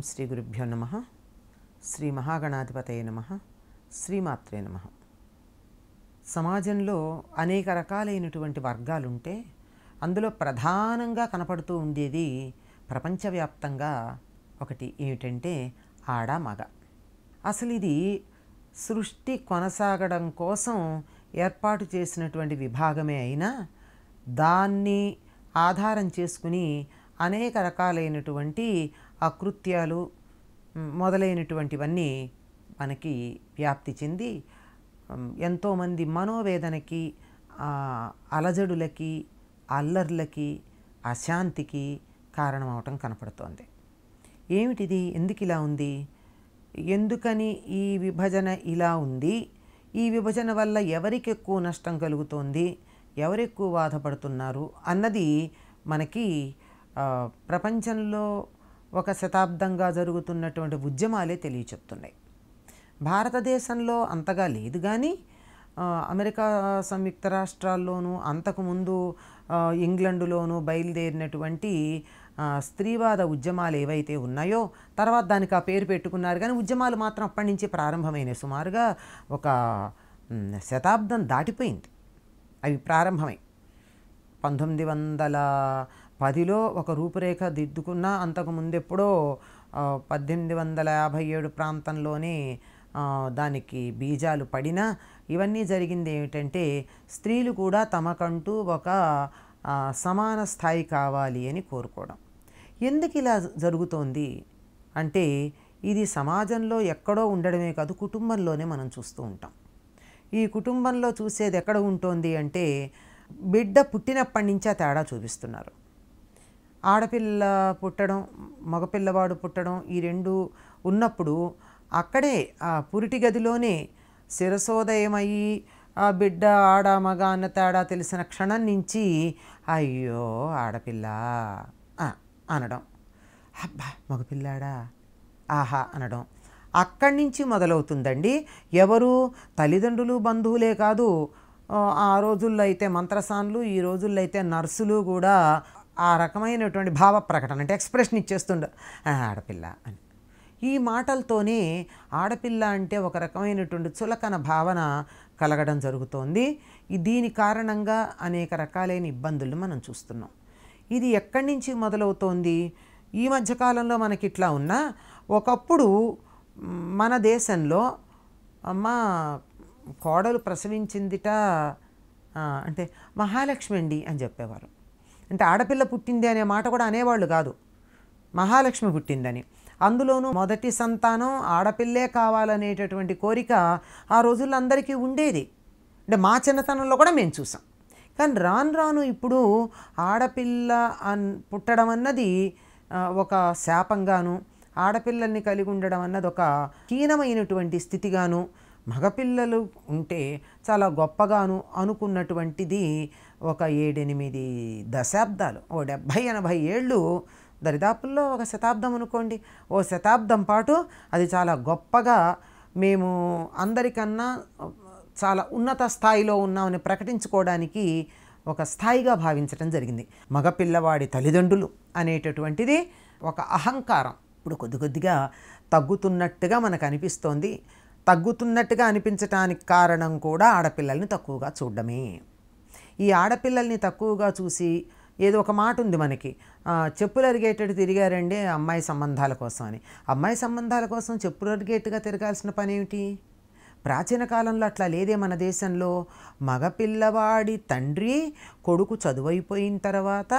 ఓం శ్రీ గురుభ్యో నమ శ్రీ మహాగణాధిపతయ నమ శ్రీమాత్రే నమ సమాజంలో అనేక రకాలైనటువంటి వర్గాలుంటే అందులో ప్రధానంగా కనపడుతూ ఉండేది ప్రపంచవ్యాప్తంగా ఒకటి ఏమిటంటే ఆడ మగ అసలు ఇది సృష్టి కొనసాగడం కోసం ఏర్పాటు చేసినటువంటి విభాగమే అయినా దాన్ని ఆధారం చేసుకుని అనేక రకాలైనటువంటి అకృత్యాలు మొదలైనటువంటివన్నీ మనకి వ్యాప్తి చెంది ఎంతోమంది మనోవేదనకి అలజడులకి అల్లర్లకి అశాంతికి కారణమవటం కనపడుతోంది ఏమిటిది ఎందుకు ఇలా ఉంది ఎందుకని ఈ విభజన ఇలా ఉంది ఈ విభజన వల్ల ఎవరికి ఎక్కువ నష్టం కలుగుతోంది ఎవరెక్కువ బాధపడుతున్నారు అన్నది మనకి ప్రపంచంలో ఒక శతాబ్దంగా జరుగుతున్నటువంటి ఉద్యమాలే తెలియచెప్తున్నాయి భారతదేశంలో అంతగా లేదు కానీ అమెరికా సంయుక్త రాష్ట్రాల్లోనూ అంతకుముందు ఇంగ్లండులోనూ బయలుదేరినటువంటి స్త్రీవాద ఉద్యమాలు ఏవైతే ఉన్నాయో తర్వాత దానికి ఆ పేరు పెట్టుకున్నారు కానీ ఉద్యమాలు మాత్రం అప్పటి నుంచి ప్రారంభమైన సుమారుగా ఒక శతాబ్దం దాటిపోయింది అవి ప్రారంభమై పంతొమ్మిది వందల పదిలో ఒక రూపురేఖ దిద్దుకున్న ఎప్పుడో పద్దెనిమిది వందల యాభై ఏడు ప్రాంతంలోనే దానికి బీజాలు పడినా ఇవన్నీ జరిగింది ఏమిటంటే స్త్రీలు కూడా తమకంటూ ఒక సమాన స్థాయి కావాలి అని కోరుకోవడం ఎందుకు ఇలా జరుగుతోంది అంటే ఇది సమాజంలో ఎక్కడో ఉండడమే కాదు కుటుంబంలోనే మనం చూస్తూ ఉంటాం ఈ కుటుంబంలో చూసేది ఎక్కడ ఉంటుంది అంటే బిడ్డ పుట్టినప్పటి నుంచే తేడా చూపిస్తున్నారు ఆడపిల్ల పుట్టడం మగపిల్లవాడు పుట్టడం ఈ రెండు ఉన్నప్పుడు అక్కడే ఆ పురిటి గదిలోనే శిరసోదయమయ్యి ఆ బిడ్డ ఆడ మగ అన్న తేడా తెలిసిన క్షణం నుంచి అయ్యో ఆడపిల్ల అనడం అబ్బా మగపిల్లాడా ఆహా అనడం అక్కడి నుంచి మొదలవుతుందండి ఎవరు తల్లిదండ్రులు బంధువులే కాదు ఆ రోజుల్లో అయితే మంత్రసాన్లు ఈ రోజుల్లో అయితే నర్సులు కూడా ఆ రకమైనటువంటి భావ ప్రకటన అంటే ఎక్స్ప్రెషన్ ఇచ్చేస్తుండ ఆడపిల్ల అని ఈ మాటలతోనే ఆడపిల్ల అంటే ఒక రకమైనటువంటి చులకన భావన కలగడం జరుగుతోంది దీని కారణంగా అనేక రకాలైన ఇబ్బందులు మనం చూస్తున్నాం ఇది ఎక్కడి నుంచి మొదలవుతోంది ఈ మధ్యకాలంలో మనకి ఇట్లా ఉన్నా ఒకప్పుడు మన దేశంలో మా కోడలు ప్రసవించిందిట అంటే మహాలక్ష్మి అండి అని చెప్పేవారు అంటే ఆడపిల్ల పుట్టింది అనే మాట కూడా అనేవాళ్ళు కాదు మహాలక్ష్మి పుట్టిందని అందులోనూ మొదటి సంతానం ఆడపిల్లే కావాలనేటటువంటి కోరిక ఆ రోజుల్లో అందరికీ ఉండేది అంటే మా చిన్నతనంలో కూడా మేము చూసాం కానీ రాను రాను ఇప్పుడు ఆడపిల్ల అన్ పుట్టడం అన్నది ఒక శాపంగాను ఆడపిల్లల్ని కలిగి ఉండడం అన్నది ఒక హీనమైనటువంటి స్థితిగాను మగపిల్లలు ఉంటే చాలా గొప్పగాను అనుకున్నటువంటిది ఒక ఏడెనిమిది దశాబ్దాలు ఓ డెబ్భై ఎనభై ఏళ్ళు దరిదాపుల్లో ఒక శతాబ్దం అనుకోండి ఓ శతాబ్దం పాటు అది చాలా గొప్పగా మేము అందరికన్నా చాలా ఉన్నత స్థాయిలో ఉన్నామని ప్రకటించుకోవడానికి ఒక స్థాయిగా భావించడం జరిగింది మగపిల్లవాడి తల్లిదండ్రులు అనేటటువంటిది ఒక అహంకారం ఇప్పుడు కొద్ది కొద్దిగా తగ్గుతున్నట్టుగా మనకు అనిపిస్తోంది తగ్గుతున్నట్టుగా అనిపించటానికి కారణం కూడా ఆడపిల్లల్ని తక్కువగా చూడడమే ఈ ఆడపిల్లల్ని తక్కువగా చూసి ఏదో ఒక మాట ఉంది మనకి చెప్పులు అరిగేటట్టు తిరిగారండి అమ్మాయి సంబంధాల కోసం అని అమ్మాయి సంబంధాల కోసం చెప్పులు అరిగేట్టుగా తిరగాల్సిన పని ఏమిటి ప్రాచీన కాలంలో అట్లా లేదే మన దేశంలో మగపిల్లవాడి తండ్రి కొడుకు చదువైపోయిన తర్వాత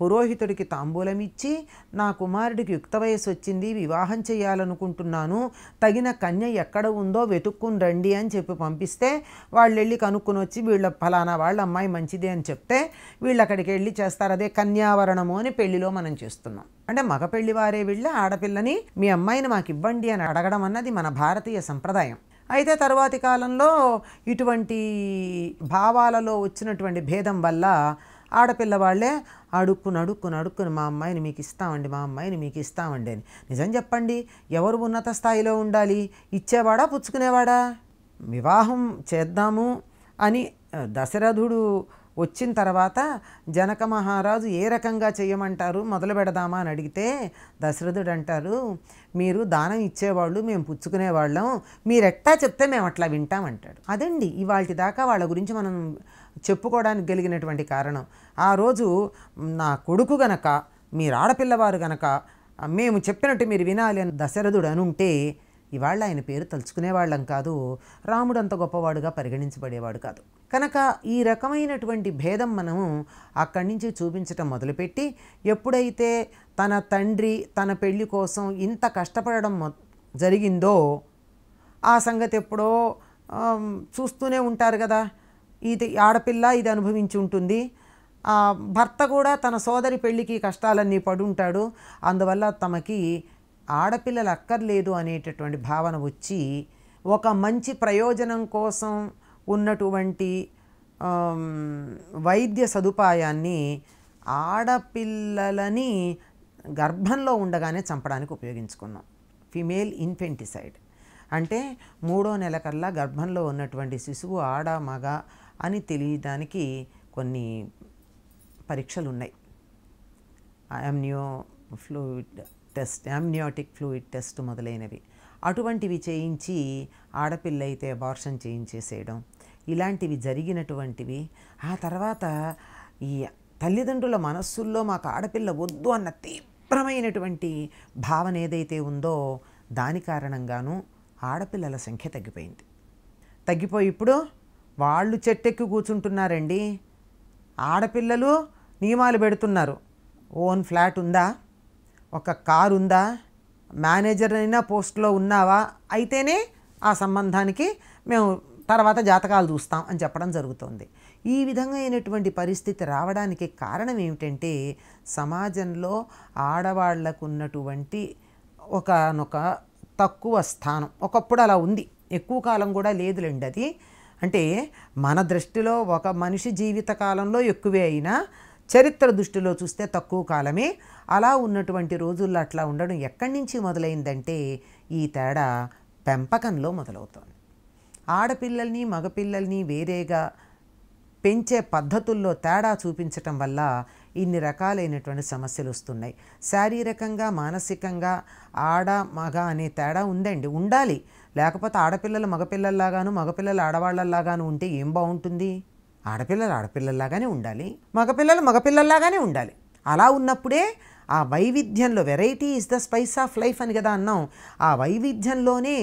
పురోహితుడికి తాంబూలం ఇచ్చి నా కుమారుడికి యుక్త వయసు వచ్చింది వివాహం చేయాలనుకుంటున్నాను తగిన కన్య ఎక్కడ ఉందో వెతుక్కుని రండి అని చెప్పి పంపిస్తే వాళ్ళు వెళ్ళి కనుక్కొని వచ్చి వీళ్ళ ఫలానా వాళ్ళ అమ్మాయి మంచిది అని చెప్తే వీళ్ళు అక్కడికి వెళ్ళి చేస్తారు అదే కన్యావరణము అని పెళ్లిలో మనం చేస్తున్నాం అంటే మగ పెళ్లి వారే వెళ్ళి ఆడపిల్లని మీ అమ్మాయిని మాకు ఇవ్వండి అని అడగడం అన్నది మన భారతీయ సంప్రదాయం అయితే తర్వాతి కాలంలో ఇటువంటి భావాలలో వచ్చినటువంటి భేదం వల్ల ఆడపిల్లవాళ్లే అడుక్కుని అడుక్కుని అడుక్కుని మా అమ్మాయిని మీకు ఇస్తామండి మా అమ్మాయిని మీకు ఇస్తామండి అని నిజం చెప్పండి ఎవరు ఉన్నత స్థాయిలో ఉండాలి ఇచ్చేవాడా పుచ్చుకునేవాడా వివాహం చేద్దాము అని దశరథుడు వచ్చిన తర్వాత జనక మహారాజు ఏ రకంగా చేయమంటారు మొదలు పెడదామా అని అడిగితే దశరథుడు అంటారు మీరు దానం ఇచ్చేవాళ్ళు మేము పుచ్చుకునేవాళ్ళం మీరెట్టా చెప్తే మేము అట్లా వింటామంటాడు అదండి ఇవాళ దాకా వాళ్ళ గురించి మనం చెప్పుకోవడానికి కలిగినటువంటి కారణం ఆ రోజు నా కొడుకు గనక మీరు ఆడపిల్లవారు గనక మేము చెప్పినట్టు మీరు వినాలి అని దశరథుడు అనుంటే ఇవాళ ఆయన పేరు తలుచుకునేవాళ్ళం కాదు రాముడు అంత గొప్పవాడుగా పరిగణించబడేవాడు కాదు కనుక ఈ రకమైనటువంటి భేదం మనము అక్కడి నుంచి చూపించటం మొదలుపెట్టి ఎప్పుడైతే తన తండ్రి తన పెళ్ళి కోసం ఇంత కష్టపడడం జరిగిందో ఆ సంగతి ఎప్పుడో చూస్తూనే ఉంటారు కదా ఇది ఆడపిల్ల ఇది అనుభవించి ఉంటుంది భర్త కూడా తన సోదరి పెళ్ళికి కష్టాలన్నీ పడుంటాడు అందువల్ల తమకి ఆడపిల్లలు అక్కర్లేదు అనేటటువంటి భావన వచ్చి ఒక మంచి ప్రయోజనం కోసం ఉన్నటువంటి వైద్య సదుపాయాన్ని ఆడపిల్లలని గర్భంలో ఉండగానే చంపడానికి ఉపయోగించుకున్నాం ఫిమేల్ ఇన్ఫెంటిసైడ్ అంటే మూడో నెల కల్లా గర్భంలో ఉన్నటువంటి శిశువు ఆడ మగ అని తెలియడానికి కొన్ని పరీక్షలు ఉన్నాయి amnio fluid test amniotic fluid test మొదలైనవి అటువంటివి చేయించి ఆడపిల్ల అయితే అబార్షన్ చేయించేసేయడం ఇలాంటివి జరిగినటువంటివి ఆ తర్వాత ఈ తల్లిదండ్రుల మనస్సుల్లో మాకు ఆడపిల్ల వద్దు అన్న తీవ్రమైనటువంటి భావన ఏదైతే ఉందో దాని కారణంగాను ఆడపిల్లల సంఖ్య తగ్గిపోయింది తగ్గిపోయి ఇప్పుడు వాళ్ళు చెట్టెక్కి కూర్చుంటున్నారండి ఆడపిల్లలు నియమాలు పెడుతున్నారు ఓన్ ఫ్లాట్ ఉందా ఒక కారు ఉందా మేనేజర్ అయినా పోస్ట్లో ఉన్నావా అయితేనే ఆ సంబంధానికి మేము తర్వాత జాతకాలు చూస్తాం అని చెప్పడం జరుగుతుంది ఈ విధంగా అయినటువంటి పరిస్థితి రావడానికి కారణం ఏమిటంటే సమాజంలో ఆడవాళ్లకు ఉన్నటువంటి ఒకనొక తక్కువ స్థానం ఒకప్పుడు అలా ఉంది ఎక్కువ కాలం కూడా లేదులేండి అది అంటే మన దృష్టిలో ఒక మనిషి జీవిత కాలంలో ఎక్కువే అయినా చరిత్ర దృష్టిలో చూస్తే తక్కువ కాలమే అలా ఉన్నటువంటి రోజుల్లో అట్లా ఉండడం ఎక్కడి నుంచి మొదలైందంటే ఈ తేడా పెంపకంలో మొదలవుతుంది ఆడపిల్లల్ని మగపిల్లల్ని వేరేగా పెంచే పద్ధతుల్లో తేడా చూపించటం వల్ల ఇన్ని రకాలైనటువంటి సమస్యలు వస్తున్నాయి శారీరకంగా మానసికంగా ఆడ మగ అనే తేడా ఉందండి ఉండాలి లేకపోతే ఆడపిల్లలు మగపిల్లల్లాగాను మగపిల్లలు ఆడవాళ్ళలాగాను ఉంటే ఏం బాగుంటుంది ఆడపిల్లలు ఆడపిల్లల్లాగానే ఉండాలి మగపిల్లలు మగపిల్లల్లాగానే ఉండాలి అలా ఉన్నప్పుడే ఆ వైవిధ్యంలో variety is the spice of life అని కదా అన్నాం ఆ వైవిధ్యంలోనే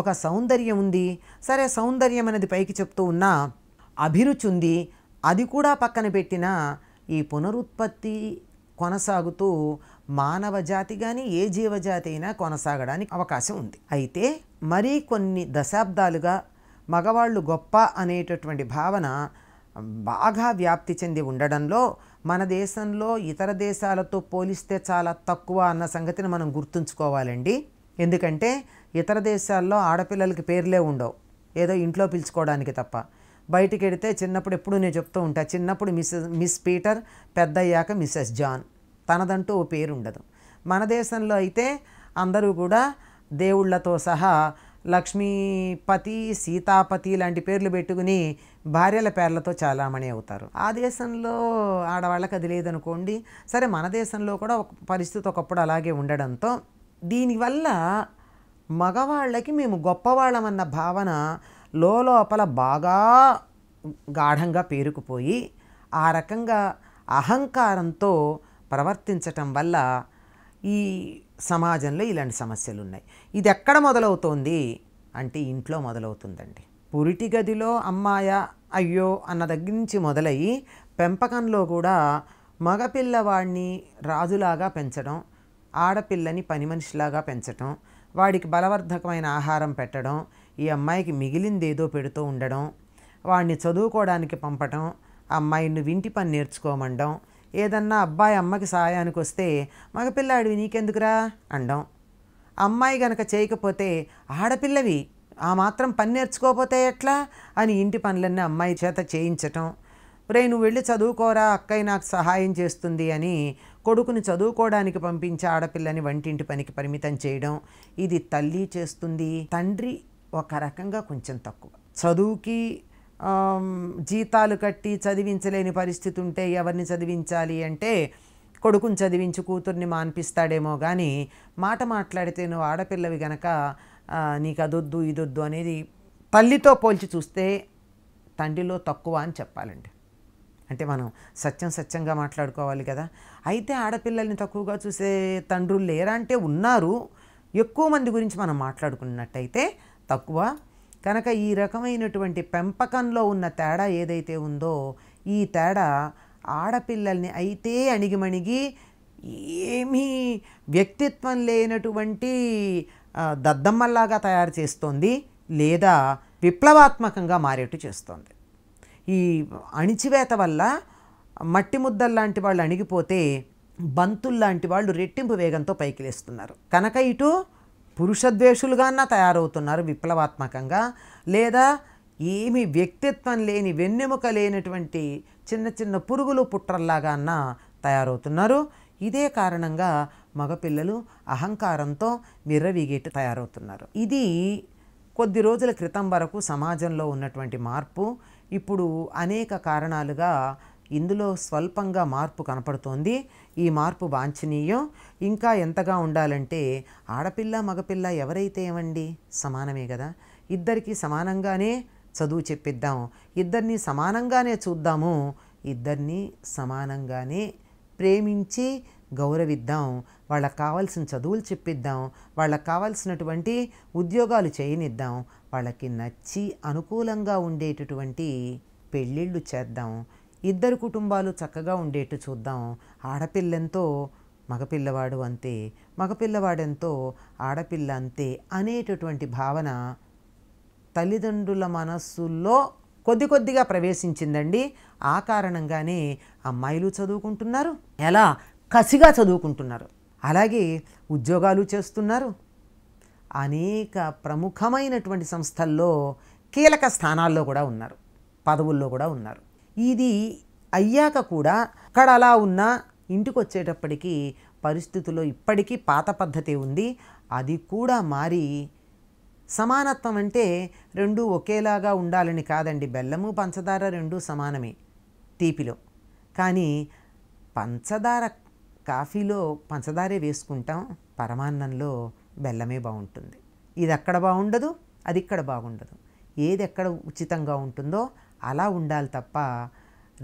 ఒక సౌందర్యం ఉంది సరే సౌందర్యం అనేది పైకి చెప్తూ ఉన్న అభిరుచి ఉంది అది కూడా పక్కన పెట్టిన ఈ పునరుత్పత్తి కొనసాగుతూ మానవ జాతి కానీ ఏ జీవజాతి అయినా కొనసాగడానికి అవకాశం ఉంది అయితే మరీ కొన్ని దశాబ్దాలుగా మగవాళ్ళు గొప్ప అనేటటువంటి భావన బాగా వ్యాప్తి చెంది ఉండడంలో మన దేశంలో ఇతర దేశాలతో పోలిస్తే చాలా తక్కువ అన్న సంగతిని మనం గుర్తుంచుకోవాలండి ఎందుకంటే ఇతర దేశాల్లో ఆడపిల్లలకి పేర్లే ఉండవు ఏదో ఇంట్లో పిలుచుకోవడానికి తప్ప బయటికి వెడితే చిన్నప్పుడు ఎప్పుడు నేను చెప్తూ ఉంటా చిన్నప్పుడు మిస్ మిస్ పీటర్ పెద్దయ్యాక మిస్సెస్ జాన్ తనదంటూ ఓ పేరు ఉండదు మన దేశంలో అయితే అందరూ కూడా దేవుళ్లతో సహా లక్ష్మీపతి సీతాపతి లాంటి పేర్లు పెట్టుకుని భార్యల పేర్లతో చాలామణి అవుతారు ఆ దేశంలో ఆడవాళ్ళకి అది లేదనుకోండి సరే మన దేశంలో కూడా ఒక పరిస్థితి ఒకప్పుడు అలాగే ఉండడంతో దీనివల్ల మగవాళ్ళకి మేము గొప్పవాళ్ళమన్న భావన లోపల బాగా గాఢంగా పేరుకుపోయి ఆ రకంగా అహంకారంతో ప్రవర్తించటం వల్ల ఈ సమాజంలో ఇలాంటి సమస్యలు ఉన్నాయి ఇది ఎక్కడ మొదలవుతోంది అంటే ఇంట్లో మొదలవుతుందండి పురిటి గదిలో అమ్మాయ అయ్యో అన్న దగ్గర నుంచి మొదలయ్యి పెంపకంలో కూడా మగపిల్లవాడిని రాజులాగా పెంచడం ఆడపిల్లని పని మనిషిలాగా పెంచడం వాడికి బలవర్ధకమైన ఆహారం పెట్టడం ఈ అమ్మాయికి మిగిలింది ఏదో పెడుతూ ఉండడం వాడిని చదువుకోవడానికి పంపటం అమ్మాయిని వింటి పని నేర్చుకోమండం ఏదన్నా అబ్బాయి అమ్మకి సహాయానికి వస్తే మగపిల్లాడివి నీకెందుకురా అండం అమ్మాయి గనక చేయకపోతే ఆడపిల్లవి ఆ మాత్రం పని నేర్చుకోపోతే ఎట్లా అని ఇంటి పనులన్నీ అమ్మాయి చేత చేయించటం రే నువ్వు వెళ్ళి చదువుకోరా అక్కయ్య నాకు సహాయం చేస్తుంది అని కొడుకుని చదువుకోవడానికి పంపించే ఆడపిల్లని వంటింటి పనికి పరిమితం చేయడం ఇది తల్లి చేస్తుంది తండ్రి ఒక రకంగా కొంచెం తక్కువ చదువుకి జీతాలు కట్టి చదివించలేని పరిస్థితి ఉంటే ఎవరిని చదివించాలి అంటే కొడుకుని చదివించి కూతుర్ని మాన్పిస్తాడేమో కానీ మాట మాట్లాడితే నువ్వు ఆడపిల్లవి గనక నీకు అదొద్దు ఇదొద్దు అనేది తల్లితో పోల్చి చూస్తే తండ్రిలో తక్కువ అని చెప్పాలండి అంటే మనం సత్యం సత్యంగా మాట్లాడుకోవాలి కదా అయితే ఆడపిల్లల్ని తక్కువగా చూసే తండ్రులు లేరా అంటే ఉన్నారు ఎక్కువ మంది గురించి మనం మాట్లాడుకున్నట్టయితే తక్కువ కనుక ఈ రకమైనటువంటి పెంపకంలో ఉన్న తేడా ఏదైతే ఉందో ఈ తేడా ఆడపిల్లల్ని అయితే అణిగిమణిగి ఏమీ వ్యక్తిత్వం లేనటువంటి దద్దమ్మల్లాగా తయారు చేస్తోంది లేదా విప్లవాత్మకంగా మారేట్టు చేస్తోంది ఈ అణిచివేత వల్ల మట్టి ముద్దల్లాంటి వాళ్ళు అణిగిపోతే బంతుల్లాంటి వాళ్ళు రెట్టింపు వేగంతో పైకి లేస్తున్నారు కనుక ఇటు పురుషద్వేషులుగానా తయారవుతున్నారు విప్లవాత్మకంగా లేదా ఏమి వ్యక్తిత్వం లేని వెన్నెముక లేనటువంటి చిన్న చిన్న పురుగులు పుట్రల్లాగానా తయారవుతున్నారు ఇదే కారణంగా మగపిల్లలు అహంకారంతో మిర్రవిగేటి తయారవుతున్నారు ఇది కొద్ది రోజుల క్రితం వరకు సమాజంలో ఉన్నటువంటి మార్పు ఇప్పుడు అనేక కారణాలుగా ఇందులో స్వల్పంగా మార్పు కనపడుతోంది ఈ మార్పు వాంఛనీయం ఇంకా ఎంతగా ఉండాలంటే ఆడపిల్ల మగపిల్ల ఎవరైతే ఏమండి సమానమే కదా ఇద్దరికీ సమానంగానే చదువు చెప్పిద్దాం ఇద్దరిని సమానంగానే చూద్దాము ఇద్దరిని సమానంగానే ప్రేమించి గౌరవిద్దాం వాళ్ళకు కావాల్సిన చదువులు చెప్పిద్దాం వాళ్ళకు కావాల్సినటువంటి ఉద్యోగాలు చేయనిద్దాం వాళ్ళకి నచ్చి అనుకూలంగా ఉండేటటువంటి పెళ్ళిళ్ళు చేద్దాం ఇద్దరు కుటుంబాలు చక్కగా ఉండేట్టు చూద్దాం ఆడపిల్లెంతో మగపిల్లవాడు అంతే మగపిల్లవాడెంతో ఆడపిల్ల అంతే అనేటటువంటి భావన తల్లిదండ్రుల మనస్సుల్లో కొద్ది కొద్దిగా ప్రవేశించిందండి ఆ కారణంగానే అమ్మాయిలు చదువుకుంటున్నారు ఎలా కసిగా చదువుకుంటున్నారు అలాగే ఉద్యోగాలు చేస్తున్నారు అనేక ప్రముఖమైనటువంటి సంస్థల్లో కీలక స్థానాల్లో కూడా ఉన్నారు పదవుల్లో కూడా ఉన్నారు ఇది అయ్యాక కూడా అక్కడ అలా ఉన్నా ఇంటికి వచ్చేటప్పటికీ పరిస్థితుల్లో ఇప్పటికీ పాత పద్ధతి ఉంది అది కూడా మారి సమానత్వం అంటే రెండు ఒకేలాగా ఉండాలని కాదండి బెల్లము పంచదార రెండు సమానమే తీపిలో కానీ పంచదార కాఫీలో పంచదారే వేసుకుంటాం పరమాన్నంలో బెల్లమే బాగుంటుంది ఇది అక్కడ బాగుండదు అది ఇక్కడ బాగుండదు ఏది ఎక్కడ ఉచితంగా ఉంటుందో అలా ఉండాలి తప్ప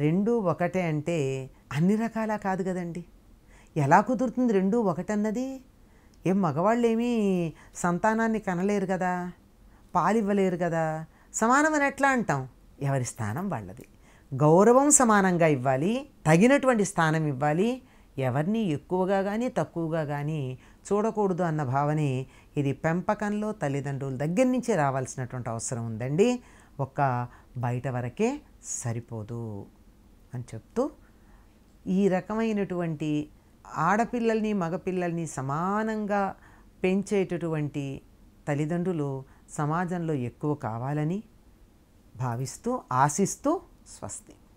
రెండు ఒకటే అంటే అన్ని రకాల కాదు కదండి ఎలా కుదురుతుంది రెండు ఒకటన్నది ఏం మగవాళ్ళు ఏమీ సంతానాన్ని కనలేరు కదా పాలివ్వలేరు కదా సమానం అని ఎట్లా అంటాం ఎవరి స్థానం వాళ్ళది గౌరవం సమానంగా ఇవ్వాలి తగినటువంటి స్థానం ఇవ్వాలి ఎవరిని ఎక్కువగా కానీ తక్కువగా కానీ చూడకూడదు అన్న భావనే ఇది పెంపకంలో తల్లిదండ్రుల దగ్గర నుంచి రావాల్సినటువంటి అవసరం ఉందండి ఒక బయట వరకే సరిపోదు అని చెప్తూ ఈ రకమైనటువంటి ఆడపిల్లల్ని మగపిల్లల్ని సమానంగా పెంచేటటువంటి తల్లిదండ్రులు సమాజంలో ఎక్కువ కావాలని భావిస్తూ ఆశిస్తూ స్వస్తి